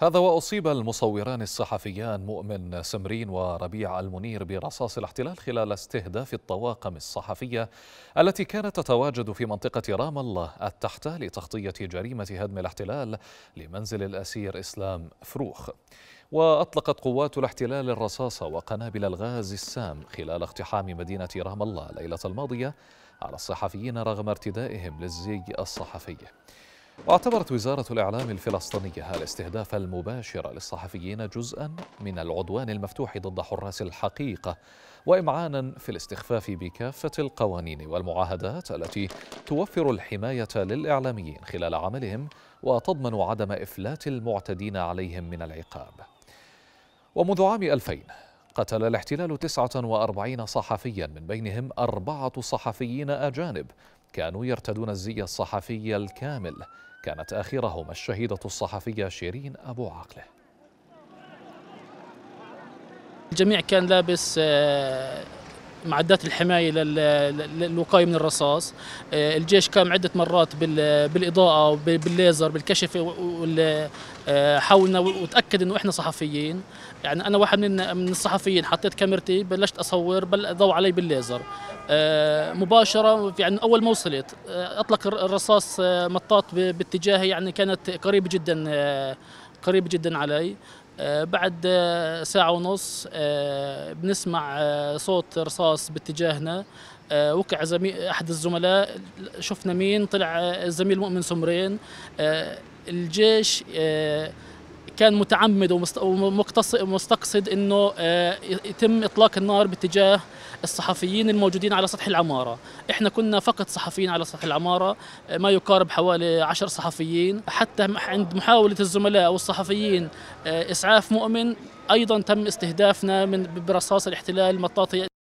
هذا وأصيب المصوران الصحفيان مؤمن سمرين وربيع المنير برصاص الاحتلال خلال استهداف الطواقم الصحفية التي كانت تتواجد في منطقة رام الله التحتة لتغطية جريمة هدم الاحتلال لمنزل الأسير إسلام فروخ وأطلقت قوات الاحتلال الرصاص وقنابل الغاز السام خلال اقتحام مدينة رام الله ليلة الماضية على الصحفيين رغم ارتدائهم للزي الصحفي واعتبرت وزارة الإعلام الفلسطينية الاستهداف المباشر للصحفيين جزءا من العدوان المفتوح ضد حراس الحقيقة وإمعانا في الاستخفاف بكافة القوانين والمعاهدات التي توفر الحماية للإعلاميين خلال عملهم وتضمن عدم إفلات المعتدين عليهم من العقاب ومنذ عام 2000 قتل الاحتلال 49 صحفيا من بينهم أربعة صحفيين أجانب كانوا يرتدون الزي الصحفي الكامل كانت آخرهم الشهيدة الصحفية شيرين أبو عقله الجميع كان لابس آه، معدات الحماية للوقاية من الرصاص آه، الجيش قام عدة مرات بالإضاءة وبالليزر بالكشف آه، حاولنا وتأكد أنه إحنا صحفيين يعني أنا واحد من الصحفيين حطيت كاميرتي بلشت أصور بل ضوء علي بالليزر آه، مباشره يعني اول ما وصلت آه، اطلق الرصاص آه، مطاط باتجاهي يعني كانت قريبه جدا قريبه جدا علي بعد ساعة ونص بنسمع صوت رصاص باتجاهنا وقع زميل أحد الزملاء شفنا مين طلع الزميل مؤمن سمرين الجيش كان متعمد ومستقصد انه يتم اطلاق النار باتجاه الصحفيين الموجودين على سطح العمارة إحنا كنا فقط صحفيين على سطح العمارة ما يقارب حوالي عشر صحفيين حتى عند محاولة الزملاء والصحفيين آه، إسعاف مؤمن أيضا تم استهدافنا من برصاص الاحتلال مطاطي